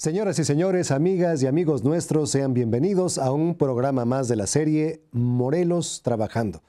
Señoras y señores, amigas y amigos nuestros, sean bienvenidos a un programa más de la serie Morelos Trabajando.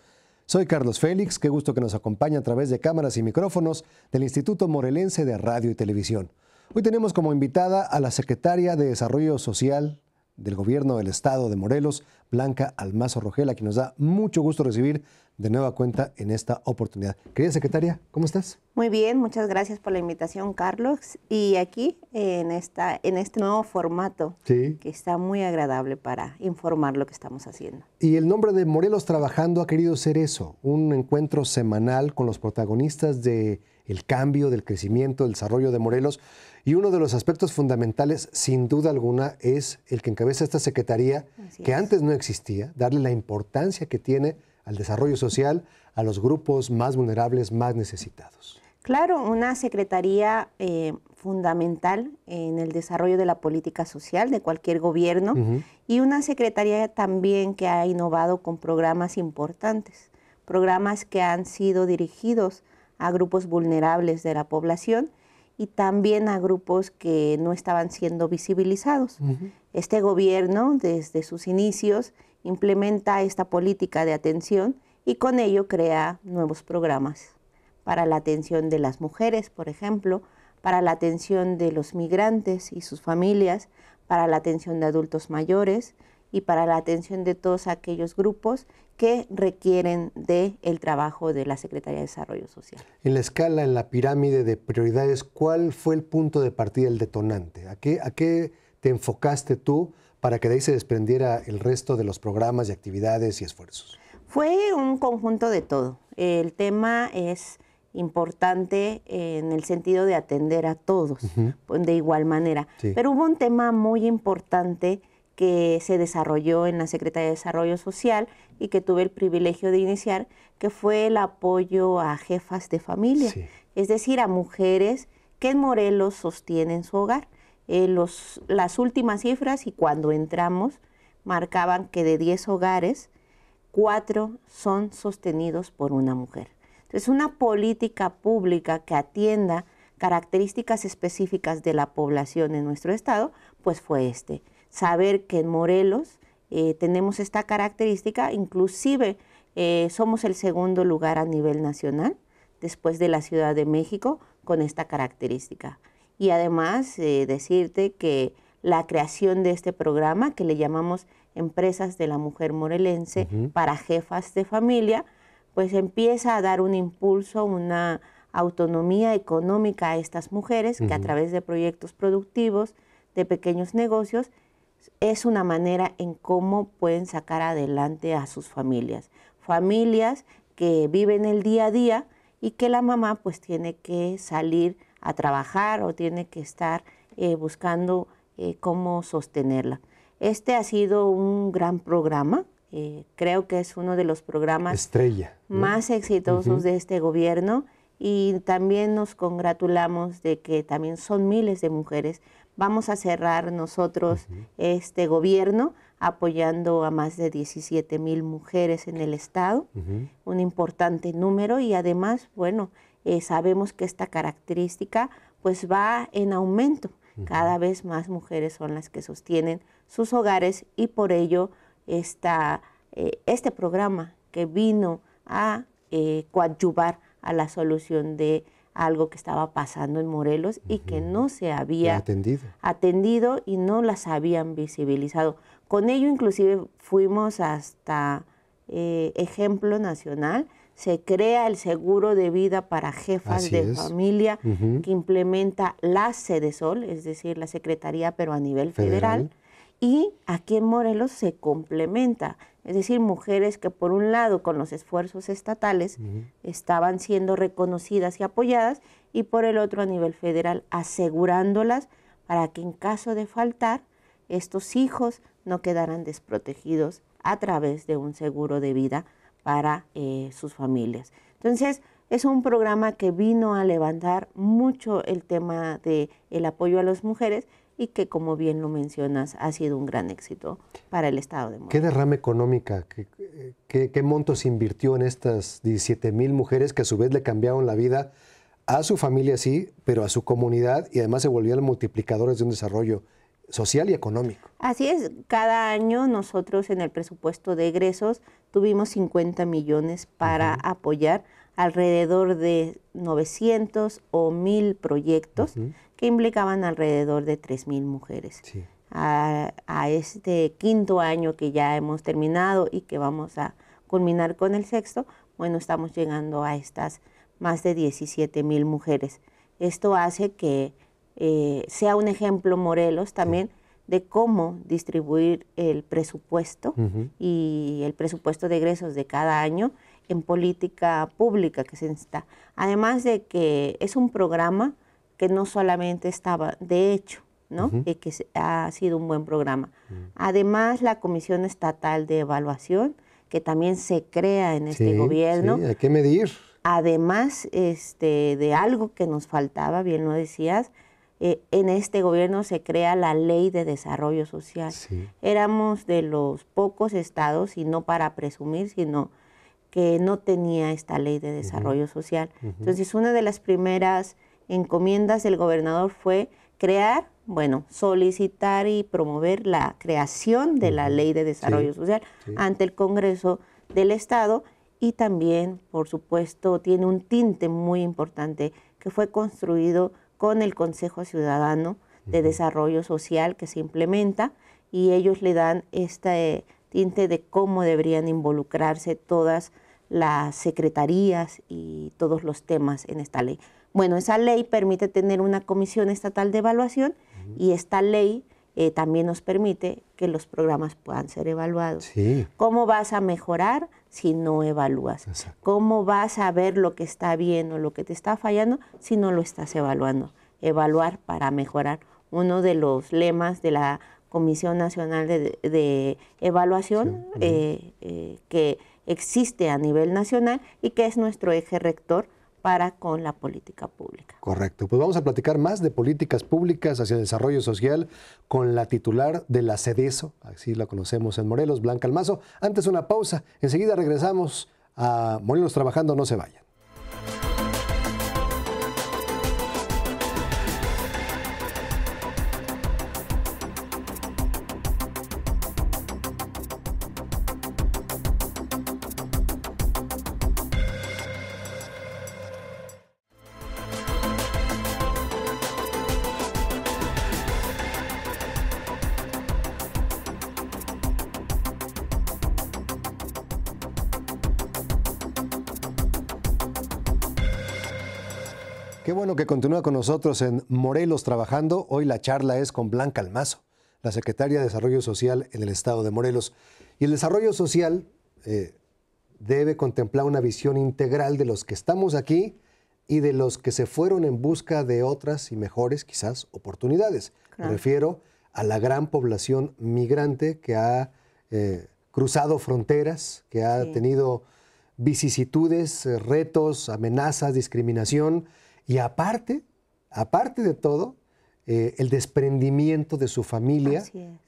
Soy Carlos Félix, qué gusto que nos acompañe a través de cámaras y micrófonos del Instituto Morelense de Radio y Televisión. Hoy tenemos como invitada a la secretaria de Desarrollo Social del gobierno del estado de Morelos, Blanca Almazo Rogel, a quien nos da mucho gusto recibir de nueva cuenta en esta oportunidad. Querida secretaria, ¿cómo estás? Muy bien, muchas gracias por la invitación, Carlos. Y aquí, en, esta, en este nuevo formato, que está muy agradable para informar lo que estamos haciendo. Y el nombre de Morelos Trabajando ha querido ser eso, un encuentro semanal con los protagonistas de el cambio, del crecimiento, del desarrollo de Morelos. Y uno de los aspectos fundamentales, sin duda alguna, es el que encabeza esta Secretaría, que antes no existía, darle la importancia que tiene al desarrollo social, a los grupos más vulnerables, más necesitados. Claro, una Secretaría eh, fundamental en el desarrollo de la política social de cualquier gobierno y una Secretaría también que ha innovado con programas importantes, programas que han sido dirigidos a grupos vulnerables de la población y también a grupos que no estaban siendo visibilizados. Este gobierno, desde sus inicios, implementa esta política de atención y con ello crea nuevos programas para la atención de las mujeres, por ejemplo, para la atención de los migrantes y sus familias, para la atención de adultos mayores, y para la atención de todos aquellos grupos que requieren del el trabajo de la Secretaría de Desarrollo Social. En la escala, en la pirámide de prioridades, ¿cuál fue el punto de partida, el detonante? ¿A qué, te enfocaste tú para que de ahí se desprendiera el resto de los programas y actividades y esfuerzos? Fue un conjunto de todo. El tema es importante en el sentido de atender a todos de igual manera. Pero hubo un tema muy importante que se desarrolló en la Secretaría de Desarrollo Social y que tuve el privilegio de iniciar, que fue el apoyo a jefas de familia, es decir, a mujeres que en Morelos sostienen su hogar. Eh, las últimas cifras y cuando entramos marcaban que de 10 hogares, 4 son sostenidos por una mujer. Entonces, una política pública que atienda características específicas de la población en nuestro estado, pues fue este saber que en Morelos eh, tenemos esta característica, inclusive eh, somos el segundo lugar a nivel nacional después de la Ciudad de México con esta característica. Y además eh, decirte que la creación de este programa que le llamamos Empresas de la Mujer Morelense para jefas de familia, pues empieza a dar un impulso, una autonomía económica a estas mujeres que a través de proyectos productivos, de pequeños negocios, es una manera en cómo pueden sacar adelante a sus familias. Familias que viven el día a día y que la mamá pues tiene que salir a trabajar o tiene que estar eh, buscando eh, cómo sostenerla. Este ha sido un gran programa, eh, creo que es uno de los programas más exitosos de este gobierno y también nos congratulamos de que también son miles de mujeres vamos a cerrar nosotros este gobierno apoyando a más de 17 mil mujeres en el estado, un importante número y además, bueno, eh, sabemos que esta característica pues va en aumento. Cada vez más mujeres son las que sostienen sus hogares y por ello esta, eh, este programa que vino a eh, coadyuvar a la solución de algo que estaba pasando en Morelos y que no se había atendido. y no las habían visibilizado. Con ello inclusive fuimos hasta eh, ejemplo nacional. Se crea el seguro de vida para jefas de familia que implementa la Sol, es decir, la Secretaría, pero a nivel federal. Y aquí en Morelos se complementa es decir, mujeres que por un lado con los esfuerzos estatales estaban siendo reconocidas y apoyadas y por el otro a nivel federal asegurándolas para que en caso de faltar estos hijos no quedaran desprotegidos a través de un seguro de vida para eh, sus familias. Entonces, es un programa que vino a levantar mucho el tema del apoyo a las mujeres y que, como bien lo mencionas, ha sido un gran éxito para el Estado de México. ¿Qué derrama económica? ¿Qué, qué, monto se invirtió en estas 17 mil mujeres que a su vez le cambiaron la vida a su familia, sí, pero a su comunidad y además se volvían multiplicadores de un desarrollo social y económico. Así es, cada año nosotros en el presupuesto de egresos tuvimos 50 millones para apoyar alrededor de 900 o 1000 proyectos que implicaban alrededor de 3.000 mujeres. A, este quinto año que ya hemos terminado y que vamos a culminar con el sexto, bueno, estamos llegando a estas más de 17.000 mujeres. Esto hace que eh, sea un ejemplo Morelos también de cómo distribuir el presupuesto y el presupuesto de egresos de cada año en política pública que se necesita. Además de que es un programa que no solamente estaba de hecho, ¿no? y que ha sido un buen programa. Mm. Además, la Comisión Estatal de Evaluación, que también se crea en este gobierno. Sí, que medir. Además este, de algo que nos faltaba, bien lo decías, eh, en este gobierno se crea la ley de desarrollo social. Éramos de los pocos estados, y no para presumir, sino que no tenía esta ley de desarrollo social. Entonces, una de las primeras encomiendas del gobernador fue crear, bueno, solicitar y promover la creación de la ley de desarrollo social ante el Congreso del Estado y también, por supuesto, tiene un tinte muy importante que fue construido con el Consejo Ciudadano de Desarrollo Social que se implementa y ellos le dan este tinte de cómo deberían involucrarse todas las secretarías y todos los temas en esta ley. Bueno, esa ley permite tener una comisión estatal de evaluación y esta ley eh, también nos permite que los programas puedan ser evaluados. ¿Cómo vas a mejorar si no evalúas? ¿Cómo vas a ver lo que está bien o lo que te está fallando si no lo estás evaluando? Evaluar para mejorar. Uno de los lemas de la Comisión Nacional de, Evaluación eh, eh, que existe a nivel nacional y que es nuestro eje rector para con la política pública. Correcto. Pues vamos a platicar más de políticas públicas hacia el desarrollo social con la titular de la CEDESO, así la conocemos en Morelos, Blanca Almazo. Antes una pausa, enseguida regresamos a Morelos Trabajando, no se vayan. Qué bueno que continúa con nosotros en Morelos trabajando. Hoy la charla es con Blanca Almazo, la secretaria de Desarrollo Social en el estado de Morelos. Y el desarrollo social eh, debe contemplar una visión integral de los que estamos aquí y de los que se fueron en busca de otras y mejores, quizás, oportunidades. Me refiero a la gran población migrante que ha eh, cruzado fronteras, que ha tenido vicisitudes, eh, retos, amenazas, discriminación y aparte, aparte de todo, eh, el desprendimiento de su familia,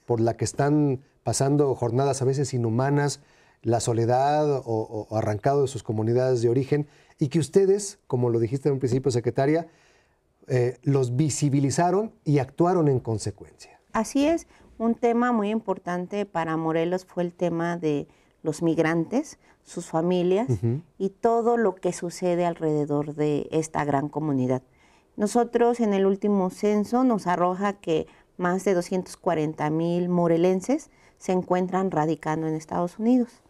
por la que están pasando jornadas a veces inhumanas, la soledad o, arrancado de sus comunidades de origen, y que ustedes, como lo dijiste en un principio, secretaria, eh, los visibilizaron y actuaron en consecuencia. Así es, un tema muy importante para Morelos fue el tema de los migrantes, sus familias y todo lo que sucede alrededor de esta gran comunidad. Nosotros en el último censo nos arroja que más de 240 mil morelenses se encuentran radicando en Estados Unidos,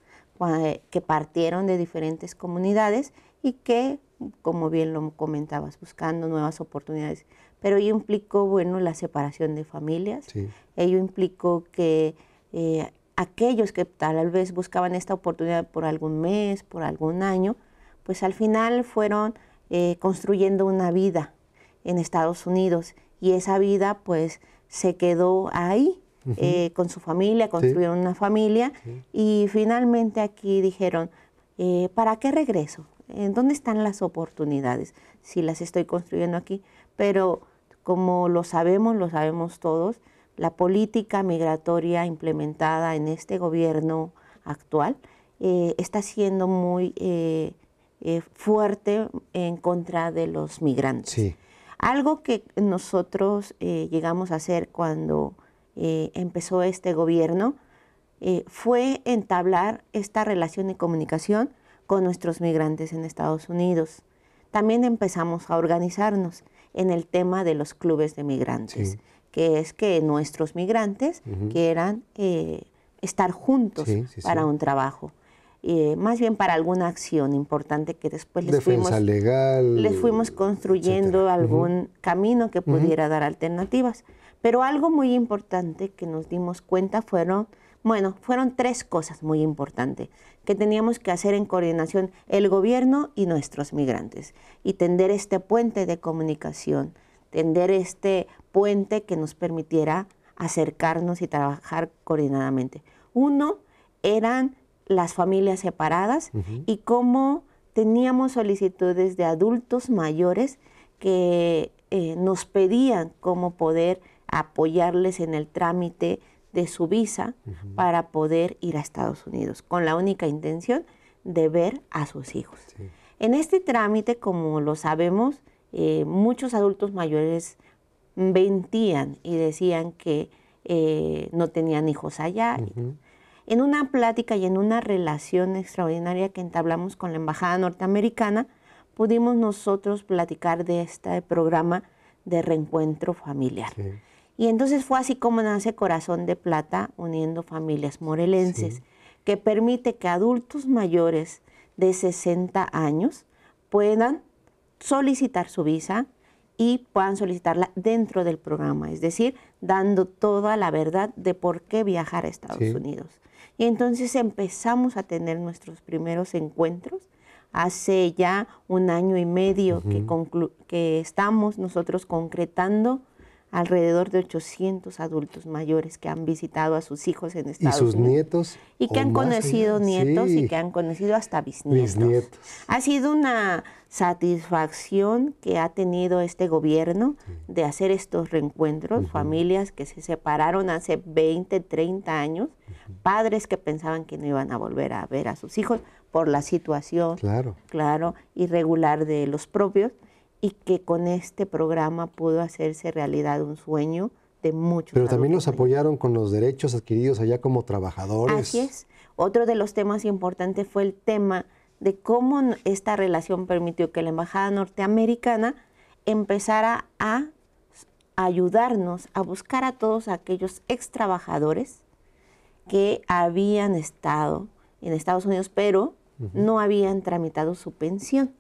que partieron de diferentes comunidades y que, como bien lo comentabas, buscando nuevas oportunidades. Pero ello implicó, bueno, la separación de familias, ello implicó que eh, aquellos que tal vez buscaban esta oportunidad por algún mes, por algún año, pues al final fueron eh, construyendo una vida en Estados Unidos y esa vida pues se quedó ahí eh, con su familia, construyeron una familia y finalmente aquí dijeron, eh, ¿para qué regreso? ¿En dónde están las oportunidades? Si las estoy construyendo aquí, pero como lo sabemos, lo sabemos todos, la política migratoria implementada en este gobierno actual eh, está siendo muy eh, eh, fuerte en contra de los migrantes. Algo que nosotros llegamos a hacer cuando empezó este gobierno fue entablar esta relación y comunicación con nuestros migrantes en Estados Unidos. También empezamos a organizarnos en el tema de los clubes de migrantes, que es que nuestros migrantes quieran eh, estar juntos para un trabajo. Eh, más bien para alguna acción importante que después les fuimos, les fuimos construyendo algún camino que pudiera dar alternativas. Pero algo muy importante que nos dimos cuenta fueron bueno, fueron tres cosas muy importantes que teníamos que hacer en coordinación el gobierno y nuestros migrantes y tender este puente de comunicación, tender este puente que nos permitiera acercarnos y trabajar coordinadamente. Uno eran las familias separadas y cómo teníamos solicitudes de adultos mayores que eh, nos pedían cómo poder apoyarles en el trámite de su visa para poder ir a Estados Unidos, con la única intención de ver a sus hijos. En este trámite, como lo sabemos, eh, muchos adultos mayores mentían y decían que eh, no tenían hijos allá. En una plática y en una relación extraordinaria que entablamos con la Embajada Norteamericana, pudimos nosotros platicar de este programa de reencuentro familiar. Y entonces fue así como nace Corazón de Plata, uniendo familias morelenses, que permite que adultos mayores de 60 años puedan solicitar su visa y puedan solicitarla dentro del programa, es decir, dando toda la verdad de por qué viajar a Estados Unidos. Y entonces empezamos a tener nuestros primeros encuentros. Hace ya un año y medio que estamos nosotros concretando alrededor de 800 adultos mayores que han visitado a sus hijos en Estados Unidos. Y sus nietos. Y que han conocido nietos y que han conocido hasta bisnietos. Ha sido una satisfacción que ha tenido este gobierno de hacer estos reencuentros, familias que se separaron hace 20, 30 años, padres que pensaban que no iban a volver a ver a sus hijos por la situación, claro, claro irregular de los propios y que con este programa pudo hacerse realidad un sueño de muchos. Pero también nos apoyaron con los derechos adquiridos allá como trabajadores. Así es. Otro de los temas importantes fue el tema de cómo esta relación permitió que la Embajada Norteamericana empezara a ayudarnos a buscar a todos aquellos ex trabajadores que habían estado en Estados Unidos, pero no habían tramitado su pensión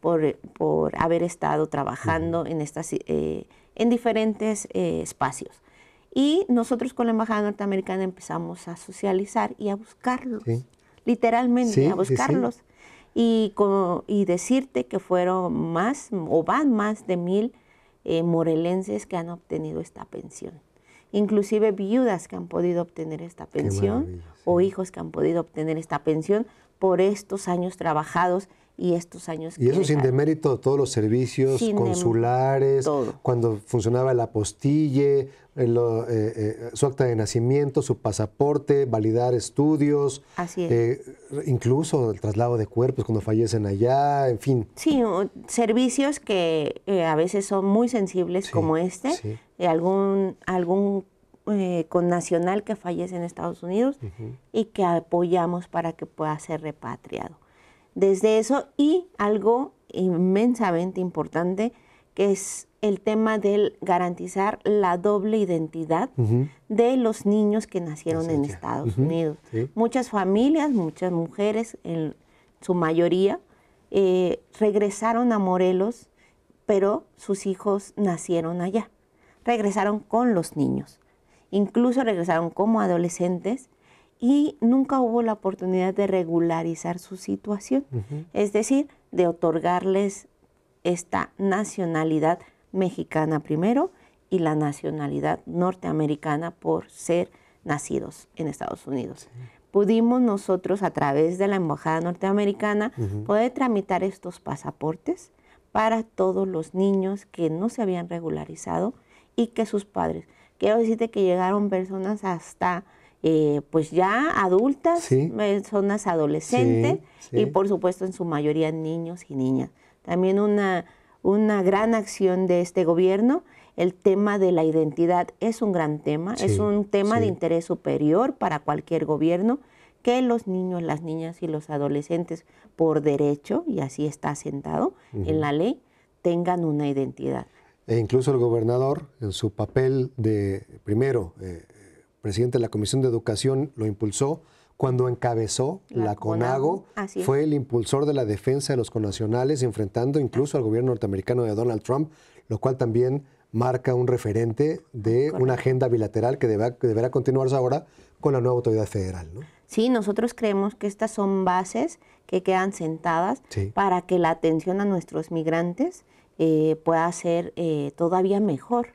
por, por haber estado trabajando en, estas, eh, en diferentes eh, espacios. Y nosotros con la Embajada Norteamericana empezamos a socializar y a buscarlos, literalmente, a buscarlos. y, y decirte que fueron más o van más de mil eh, morelenses que han obtenido esta pensión. Inclusive viudas que han podido obtener esta pensión o hijos que han podido obtener esta pensión por estos años trabajados y estos años. Y eso sin demérito de todos los servicios consulares, cuando funcionaba la apostille, eh, eh, eh, su acta de nacimiento, su pasaporte, validar estudios, incluso el traslado de cuerpos cuando fallecen allá, en fin. Sí, servicios que a veces son muy sensibles como este, algún, algún con nacional que fallece en Estados Unidos y que apoyamos para que pueda ser repatriado desde eso y algo inmensamente importante que es el tema del garantizar la doble identidad de los niños que nacieron en Estados Unidos. Muchas familias, muchas mujeres, en su mayoría, eh, regresaron a Morelos, pero sus hijos nacieron allá. Regresaron con los niños. Incluso regresaron como adolescentes y nunca hubo la oportunidad de regularizar su situación, es decir, de otorgarles esta nacionalidad mexicana primero y la nacionalidad norteamericana por ser nacidos en Estados Unidos. Pudimos nosotros a través de la Embajada Norteamericana poder tramitar estos pasaportes para todos los niños que no se habían regularizado y que sus padres, quiero decirte que llegaron personas hasta eh, pues ya adultas, personas eh, adolescentes y por supuesto en su mayoría niños y niñas. También una, una gran acción de este gobierno, el tema de la identidad es un gran tema, es un tema de interés superior para cualquier gobierno que los niños, las niñas y los adolescentes por derecho, y así está asentado en la ley, tengan una identidad. E incluso el gobernador, en su papel de, primero, eh, presidente de la Comisión de Educación, lo impulsó cuando encabezó la, CONAGO, fue el impulsor de la defensa de los conacionales, enfrentando incluso al gobierno norteamericano de Donald Trump, lo cual también marca un referente de ah, una agenda bilateral que, deberá continuarse ahora con la nueva autoridad federal. ¿no? Sí, nosotros creemos que estas son bases que quedan sentadas para que la atención a nuestros migrantes eh, pueda ser eh, todavía mejor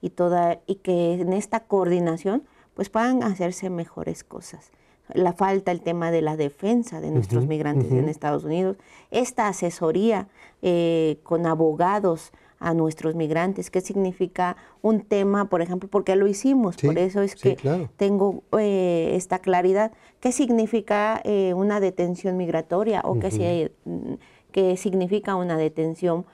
y que en esta coordinación pues puedan hacerse mejores cosas. La falta el tema de la defensa de nuestros migrantes en Estados Unidos, esta asesoría eh, con abogados a nuestros migrantes, qué significa un tema, por ejemplo, porque lo hicimos, por eso es que tengo eh, esta claridad, qué significa eh, una detención migratoria o qué, mm, significa una detención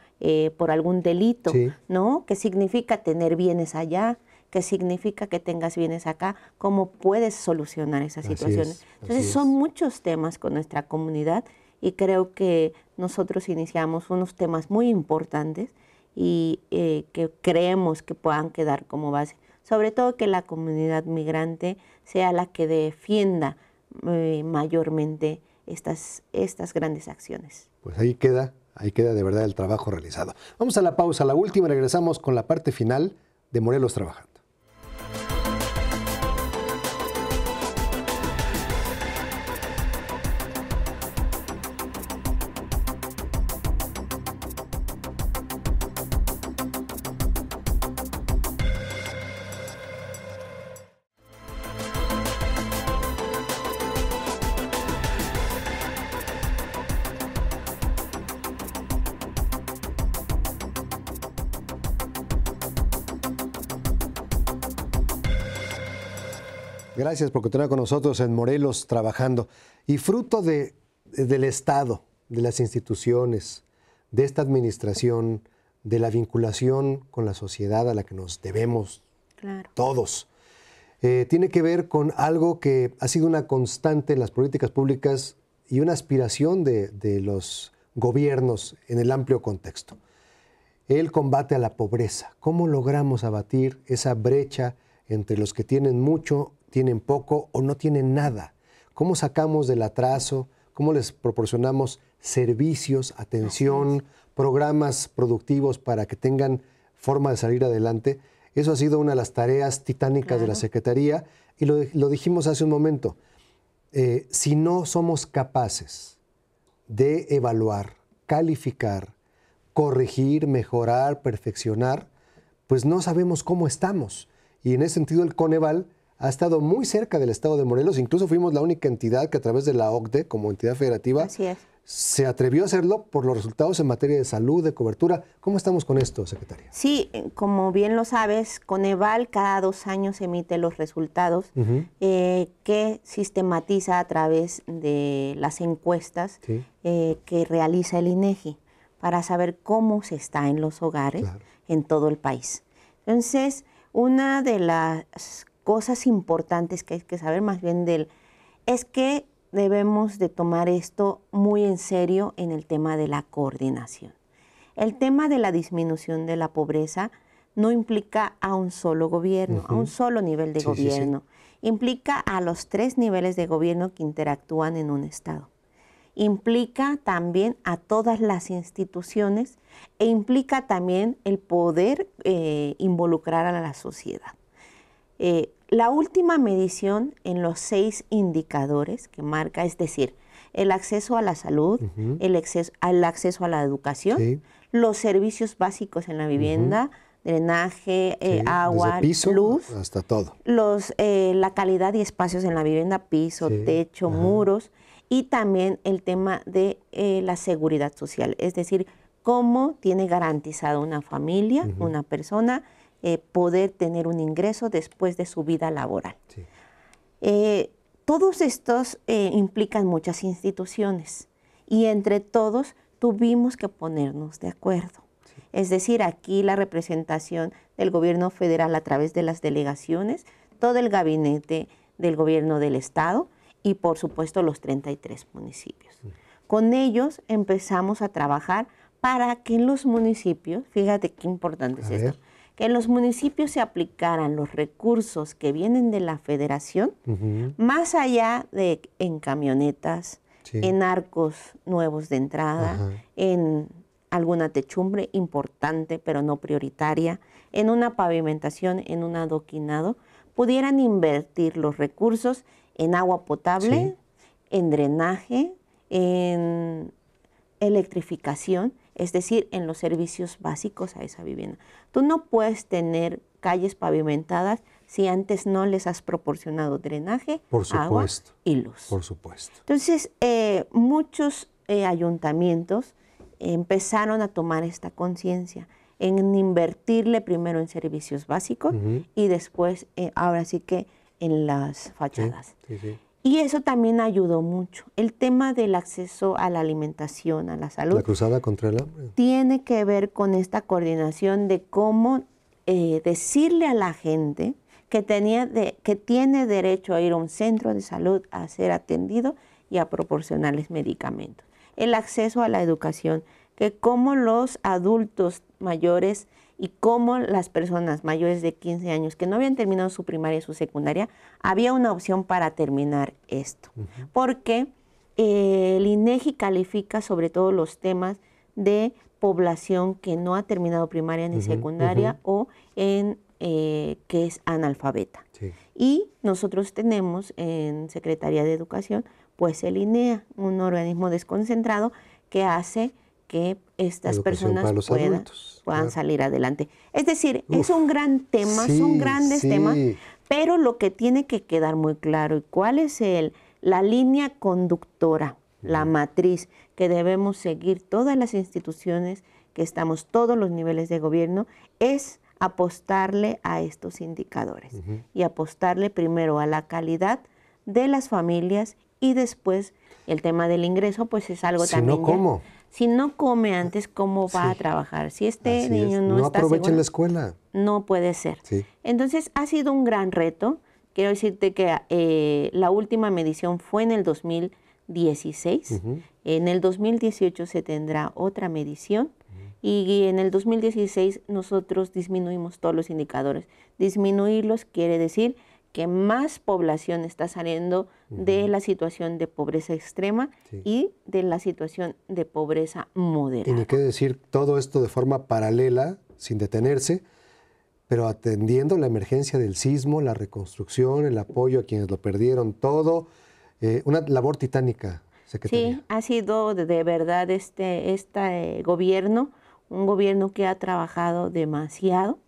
por algún delito, ¿no? ¿Qué significa tener bienes allá? que significa que tengas bienes acá, cómo puedes solucionar esas situaciones. Entonces son muchos temas con nuestra comunidad y creo que nosotros iniciamos unos temas muy importantes y eh, que creemos que puedan quedar como base. Sobre todo que la comunidad migrante sea la que defienda eh, mayormente estas, estas grandes acciones. Pues ahí queda, ahí queda de verdad el trabajo realizado. Vamos a la pausa, la última, regresamos con la parte final de Morelos Trabajando. Gracias por continuar con nosotros en Morelos trabajando. Y fruto de, del Estado, de las instituciones, de esta administración, de la vinculación con la sociedad a la que nos debemos todos, eh, tiene que ver con algo que ha sido una constante en las políticas públicas y una aspiración de, de los gobiernos en el amplio contexto. El combate a la pobreza. ¿Cómo logramos abatir esa brecha entre los que tienen mucho tienen poco o no tienen nada. ¿Cómo sacamos del atraso? ¿Cómo les proporcionamos servicios, atención, programas productivos para que tengan forma de salir adelante? Eso ha sido una de las tareas titánicas de la Secretaría y lo, dijimos hace un momento. Eh, si no somos capaces de evaluar, calificar, corregir, mejorar, perfeccionar, pues no sabemos cómo estamos. Y en ese sentido el Coneval ha estado muy cerca del Estado de Morelos. Incluso fuimos la única entidad que a través de la OCDE, como entidad federativa, se atrevió a hacerlo por los resultados en materia de salud, de cobertura. ¿Cómo estamos con esto, secretaria? Sí, como bien lo sabes, Coneval cada dos años emite los resultados eh, que sistematiza a través de las encuestas eh, que realiza el INEGI para saber cómo se está en los hogares en todo el país. Entonces, una de las cosas importantes que hay que saber más bien él, es que debemos de tomar esto muy en serio en el tema de la coordinación. El tema de la disminución de la pobreza no implica a un solo gobierno, a un solo nivel de gobierno. Implica a los tres niveles de gobierno que interactúan en un Estado. Implica también a todas las instituciones e implica también el poder eh, involucrar a la sociedad. Eh, la última medición en los seis indicadores que marca, es decir, el acceso a la salud, el, acceso a la educación, los servicios básicos en la vivienda, drenaje, eh, agua, luz, hasta todo. Los, eh, la calidad y espacios en la vivienda, piso, techo, muros y también el tema de la seguridad social, es decir, cómo tiene garantizado una familia, una persona, eh, poder tener un ingreso después de su vida laboral. Eh, todos estos eh, implican muchas instituciones y entre todos tuvimos que ponernos de acuerdo. Es decir, aquí la representación del gobierno federal a través de las delegaciones, todo el gabinete del gobierno del estado y por supuesto los 33 municipios. Con ellos empezamos a trabajar para que los municipios, fíjate qué importante es esto, que en los municipios se aplicaran los recursos que vienen de la federación, más allá de en camionetas, en arcos nuevos de entrada, en alguna techumbre importante pero no prioritaria, en una pavimentación, en un adoquinado, pudieran invertir los recursos en agua potable, en drenaje, en electrificación, es decir, en los servicios básicos a esa vivienda. Tú no puedes tener calles pavimentadas si antes no les has proporcionado drenaje, agua y luz. Por supuesto. Entonces, eh, muchos eh, ayuntamientos empezaron a tomar esta conciencia en invertirle primero en servicios básicos y después, eh, ahora sí que, en las fachadas. sí, sí. Y eso también ayudó mucho. El tema del acceso a la alimentación, a la salud. La cruzada contra el hambre. Tiene que ver con esta coordinación de cómo eh, decirle a la gente que, tenía de, que tiene derecho a ir a un centro de salud a ser atendido y a proporcionarles medicamentos. El acceso a la educación, que como los adultos mayores y cómo las personas mayores de 15 años que no habían terminado su primaria y su secundaria, había una opción para terminar esto. Porque eh, el INEGI califica sobre todo los temas de población que no ha terminado primaria ni secundaria o en eh, que es analfabeta. Y nosotros tenemos en Secretaría de Educación, pues el INEA, un organismo desconcentrado que hace que estas personas puedan, salir adelante. Es decir, es un gran tema, son grandes temas, pero lo que tiene que quedar muy claro y cuál es el, la línea conductora, la matriz que debemos seguir todas las instituciones, que estamos todos los niveles de gobierno, es apostarle a estos indicadores y apostarle primero a la calidad de las familias y después el tema del ingreso, pues es algo también si no come antes, ¿cómo va a trabajar? Si este niño niño es. no, no, aprovecha la escuela. No puede ser. Entonces, ha sido un gran reto. Quiero decirte que eh, la última medición fue en el 2016. En el 2018 se tendrá otra medición. Y en el 2016 nosotros disminuimos todos los indicadores. Disminuirlos quiere decir que más población está saliendo de la situación de pobreza extrema y de la situación de pobreza moderada. Tiene que decir todo esto de forma paralela, sin detenerse, pero atendiendo la emergencia del sismo, la reconstrucción, el apoyo a quienes lo perdieron, todo, eh, una labor titánica. Sí, ha sido de verdad este, este eh, gobierno, un gobierno que ha trabajado demasiado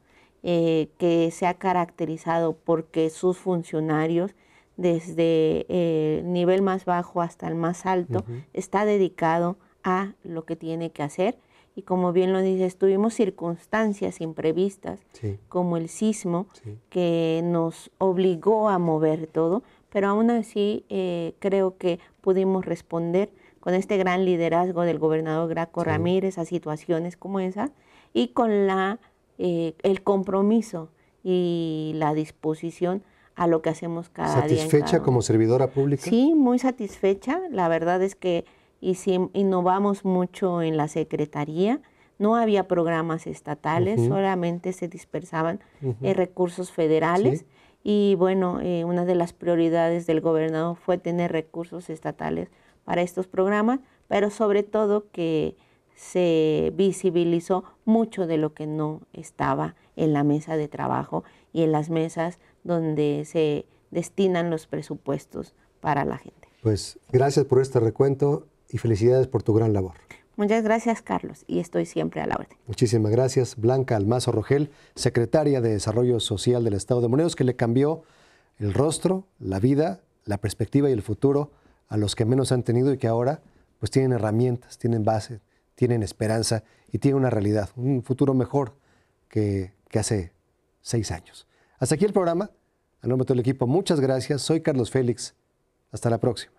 eh, que se ha caracterizado porque sus funcionarios, desde eh, el nivel más bajo hasta el más alto, está dedicado a lo que tiene que hacer. Y como bien lo dices, tuvimos circunstancias imprevistas, como el sismo, que nos obligó a mover todo, pero aún así eh, creo que pudimos responder con este gran liderazgo del gobernador Graco Ramírez a situaciones como esas, y con la eh, el compromiso y la disposición a lo que hacemos cada ¿Satisfecha día. ¿Satisfecha como servidora pública? Sí, muy satisfecha. La verdad es que innovamos mucho en la Secretaría. No había programas estatales, solamente se dispersaban eh, recursos federales. Y bueno, eh, una de las prioridades del gobernador fue tener recursos estatales para estos programas, pero sobre todo que se visibilizó mucho de lo que no estaba en la mesa de trabajo y en las mesas donde se destinan los presupuestos para la gente. Pues gracias por este recuento y felicidades por tu gran labor. Muchas gracias, Carlos, y estoy siempre a la orden. Muchísimas gracias, Blanca Almazo Rogel, secretaria de Desarrollo Social del Estado de Morelos, que le cambió el rostro, la vida, la perspectiva y el futuro a los que menos han tenido y que ahora pues tienen herramientas, tienen bases tienen esperanza y tienen una realidad, un futuro mejor que, hace seis años. Hasta aquí el programa. A nombre del equipo, muchas gracias. Soy Carlos Félix. Hasta la próxima.